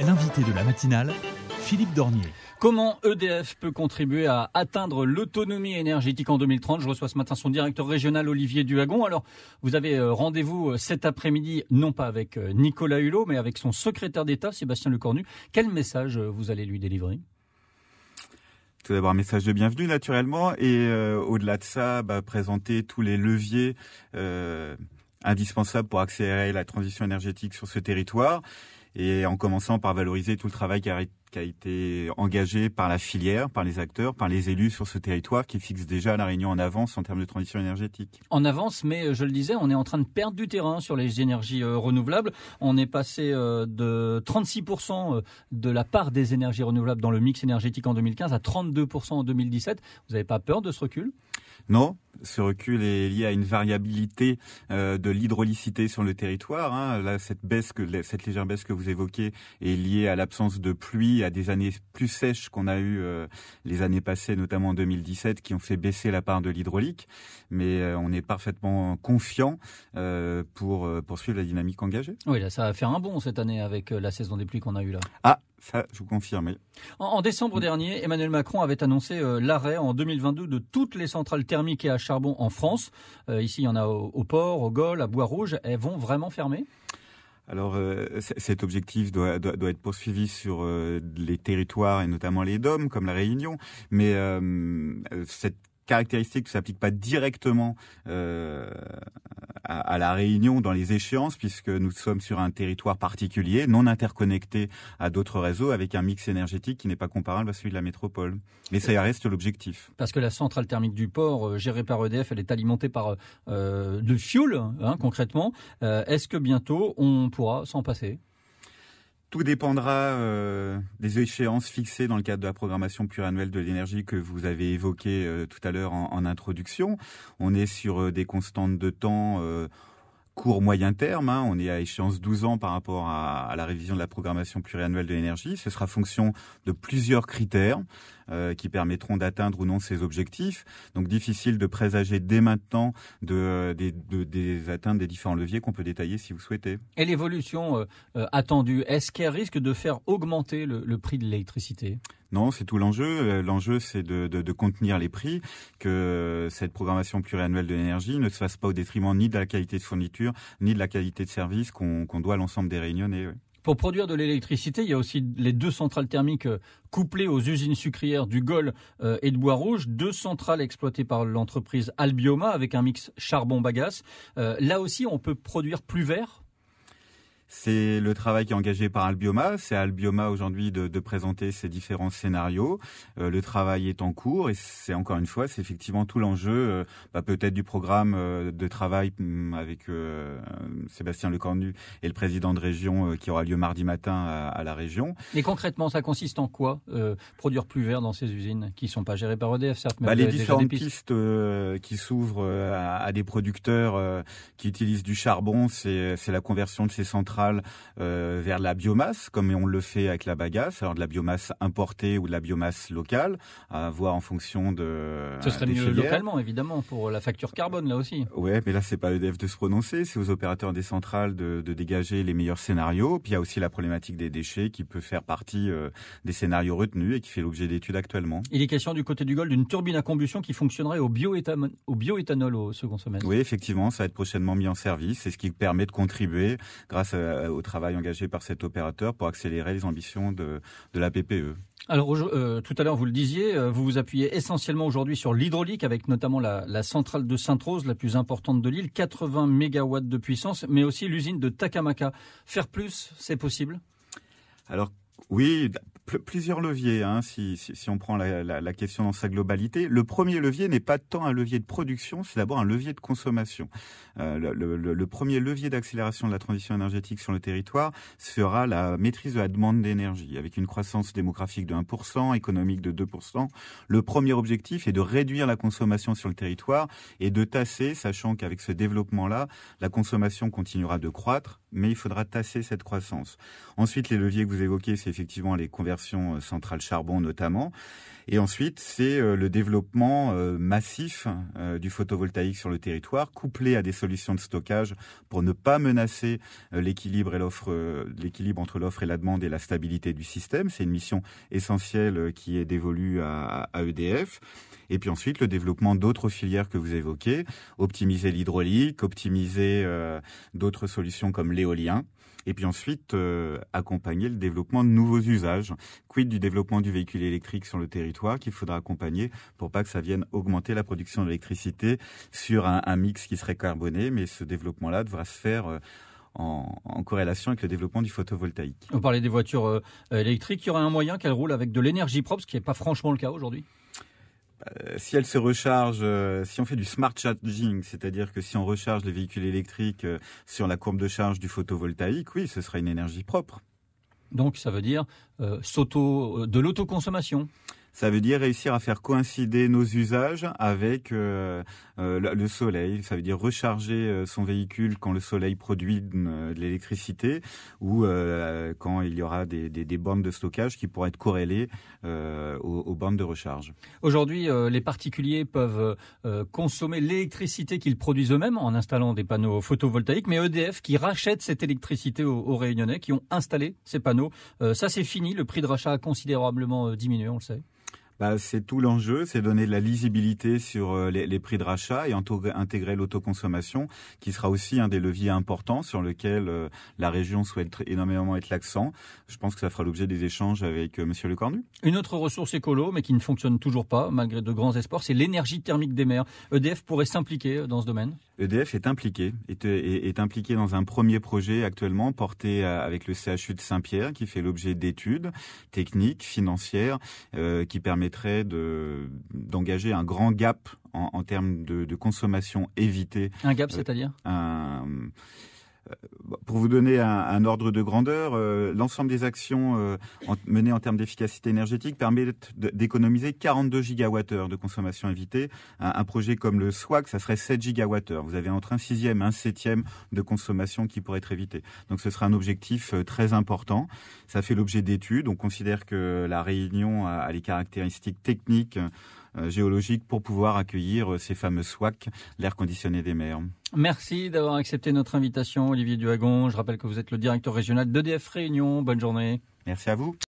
L'invité de la matinale, Philippe Dornier. Comment EDF peut contribuer à atteindre l'autonomie énergétique en 2030 Je reçois ce matin son directeur régional Olivier Duhagon. Alors, vous avez euh, rendez-vous euh, cet après-midi, non pas avec euh, Nicolas Hulot, mais avec son secrétaire d'État, Sébastien Lecornu. Quel message vous allez lui délivrer tout d'abord un message de bienvenue naturellement et au-delà de ça, bah, présenter tous les leviers indispensable pour accélérer la transition énergétique sur ce territoire et en commençant par valoriser tout le travail qui a qui a été engagé par la filière, par les acteurs, par les élus sur ce territoire qui fixe déjà la Réunion en avance en termes de transition énergétique. En avance, mais euh, je le disais, on est en train de perdre du terrain sur les énergies euh, renouvelables. On est passé euh, de 36% de la part des énergies renouvelables dans le mix énergétique en 2015 à 32% en 2017. Vous n'avez pas peur de ce recul non, ce recul est lié à une variabilité de l'hydraulicité sur le territoire. Hein. cette baisse, que, cette légère baisse que vous évoquez est liée à l'absence de pluie y a des années plus sèches qu'on a eues euh, les années passées, notamment en 2017, qui ont fait baisser la part de l'hydraulique. Mais euh, on est parfaitement confiant euh, pour poursuivre la dynamique engagée. Oui, là, ça va faire un bond cette année avec la saison des pluies qu'on a eue là. Ah, ça, je vous confirme. En, décembre mm. dernier, Emmanuel Macron avait annoncé l'arrêt en 2022 de toutes les centrales thermiques et à charbon en France. ici, il y en a au, Port, au Gol, à Bois-Rouge. Elles vont vraiment fermer alors, euh, cet objectif doit, doit, être poursuivi sur euh, les territoires et notamment les DOM, comme la Réunion. Mais euh, cette caractéristique ne s'applique pas directement à, la Réunion dans les échéances, puisque nous sommes sur un territoire particulier, non interconnecté à d'autres réseaux, avec un mix énergétique qui n'est pas comparable à celui de la métropole. Mais ça reste l'objectif. Parce que la centrale thermique du port, euh, gérée par EDF, elle est alimentée par euh, euh, de fioul, hein, concrètement. Est-ce que bientôt on pourra s'en passer tout dépendra euh, des échéances fixées dans le cadre de la programmation pluriannuelle de l'énergie que vous avez évoquée euh, tout à l'heure en, introduction. On est sur euh, des constantes de temps court moyen terme. Hein, on est à échéance 12 ans par rapport à, la révision de la programmation pluriannuelle de l'énergie. Ce sera fonction de plusieurs critères euh, qui permettront d'atteindre ou non ces objectifs. Donc difficile de présager dès maintenant de, euh, des, des atteintes des différents leviers qu'on peut détailler si vous souhaitez. Et l'évolution euh, attendue, est-ce qu'elle risque de faire augmenter le prix de l'électricité non, c'est tout l'enjeu. Euh, l'enjeu, c'est de, contenir les prix, que cette programmation pluriannuelle de l'énergie ne se fasse pas au détriment ni de la qualité de fourniture, ni de la qualité de service qu'on doit à l'ensemble des réunionnais. Pour produire de l'électricité, il y a aussi les deux centrales thermiques euh, couplées aux usines sucrières du Gol euh, et de Bois-Rouge, deux centrales exploitées par l'entreprise Albioma avec un mix charbon-bagasse. là aussi, on peut produire plus vert c'est le travail qui est engagé par Albioma. C'est à Albioma aujourd'hui de, présenter ces différents scénarios. Euh, le travail est en cours et c'est encore une fois, c'est effectivement tout l'enjeu, euh, bah, peut-être du programme euh, de travail hum, avec Sébastien Lecornu et le président de région qui aura lieu mardi matin à, la région. Mais concrètement, ça consiste en quoi Produire plus vert dans ces usines qui ne sont pas gérées par EDF, certes, mais bah, les différentes pistes, qui s'ouvrent à, des producteurs qui utilisent du charbon, c'est la conversion de ces centrales euh, vers la biomasse, comme on le fait avec la bagasse, alors de la biomasse importée ou de la biomasse locale, à voir en fonction de. Ce serait mieux localement, évidemment, pour la facture carbone là aussi. Ouais, mais là c'est pas EDF de se prononcer, c'est aux opérateurs des centrales de, dégager les meilleurs scénarios. Puis il y a aussi la problématique des déchets qui peut faire partie euh, des scénarios retenus et qui fait l'objet d'études actuellement. Il est question du côté du Gol d'une turbine à combustion qui fonctionnerait au bioéthanol au, bio au second semestre. Oui, effectivement, ça va être prochainement mis en service. C'est ce qui permet de contribuer grâce à euh, au travail engagé par cet opérateur pour accélérer les ambitions de, la PPE. Alors euh, tout à l'heure, vous le disiez, euh, vous vous appuyez essentiellement aujourd'hui sur l'hydraulique, avec notamment la, centrale de Sainte-Rose, la plus importante de l'île, 80 mégawatts de puissance, mais aussi l'usine de Takamaka. Faire plus, c'est possible Alors oui, plusieurs leviers, hein, si, on prend la, question dans sa globalité. Le premier levier n'est pas tant un levier de production, c'est d'abord un levier de consommation. Euh, le, le, premier levier d'accélération de la transition énergétique sur le territoire sera la maîtrise de la demande d'énergie, avec une croissance démographique de 1%, économique de 2%. Le premier objectif est de réduire la consommation sur le territoire et de tasser, sachant qu'avec ce développement-là, la consommation continuera de croître mais il faudra tasser cette croissance. Ensuite, les leviers que vous évoquez, c'est effectivement les conversions euh, centrales charbon notamment. Et ensuite, c'est euh, le développement euh, massif du photovoltaïque sur le territoire, couplé à des solutions de stockage pour ne pas menacer l'équilibre et l'offre, l'équilibre entre l'offre et la demande et la stabilité du système. C'est une mission essentielle qui est dévolue à, EDF. Et puis ensuite, le développement d'autres filières que vous évoquez, optimiser l'hydraulique, optimiser d'autres solutions comme les éolien et puis ensuite euh, accompagner le développement de nouveaux usages. Quid du développement du véhicule électrique sur le territoire qu'il faudra accompagner pour pas que ça vienne augmenter la production d'électricité sur un, mix qui serait carboné, mais ce développement-là devra se faire. Euh, en, corrélation avec le développement du photovoltaïque. On parlait des voitures euh, électriques. Il y aurait un moyen qu'elles roulent avec de l'énergie propre, ce qui n'est pas franchement le cas aujourd'hui euh, si elle se recharge, euh, si on fait du smart charging, c'est-à-dire que si on recharge les véhicules électriques euh, sur la courbe de charge du photovoltaïque, oui, ce sera une énergie propre. Donc ça veut dire de l'autoconsommation. Ça veut dire réussir à faire coïncider nos usages avec euh, euh, le soleil. Ça veut dire recharger euh, son véhicule quand le soleil produit mm, de l'électricité ou quand il y aura des, des, bornes de stockage qui pourraient être corrélées aux, bornes de recharge. Aujourd'hui, les particuliers peuvent consommer l'électricité qu'ils produisent eux-mêmes en installant des panneaux photovoltaïques, mais EDF qui rachète cette électricité aux Réunionnais qui ont installé ces panneaux. ça, c'est fini. Le prix de rachat a considérablement diminué, on le sait. Bah, c'est tout l'enjeu, c'est donner de la lisibilité sur euh, les, prix de rachat et intégrer l'autoconsommation, qui sera aussi un des leviers importants sur lequel euh, la région souhaite énormément être l'accent. Je pense que ça fera l'objet des échanges avec euh, Monsieur Le Cornu. Une autre ressource écolo, mais qui ne fonctionne toujours pas, malgré de grands espoirs, c'est l'énergie thermique des mers. EDF pourrait s'impliquer dans ce domaine EDF est impliqué, est, est, impliqué dans un premier projet actuellement porté avec le CHU de Saint-Pierre, qui fait l'objet d'études techniques, financières, qui permet d'engager un grand gap en, termes de, consommation évitée. Un gap, euh, c'est-à-dire euh, pour vous donner un, ordre de grandeur, euh, l'ensemble des actions euh, menées en termes d'efficacité énergétique permet d'économiser 42 gigawattheures de consommation évitée. Un, projet comme le SWAC, ça serait 7 gigawattheures. Vous avez entre un sixième et un septième de consommation qui pourrait être évitée. Donc ce sera un objectif très important. Ça fait l'objet d'études. On considère que la Réunion a les caractéristiques techniques euh, géologique pour pouvoir accueillir euh, ces fameux SWAC, l'air conditionné des mers. Merci d'avoir accepté notre invitation, Olivier Duagon. Je rappelle que vous êtes le directeur régional d'EDF Réunion. Bonne journée. Merci à vous.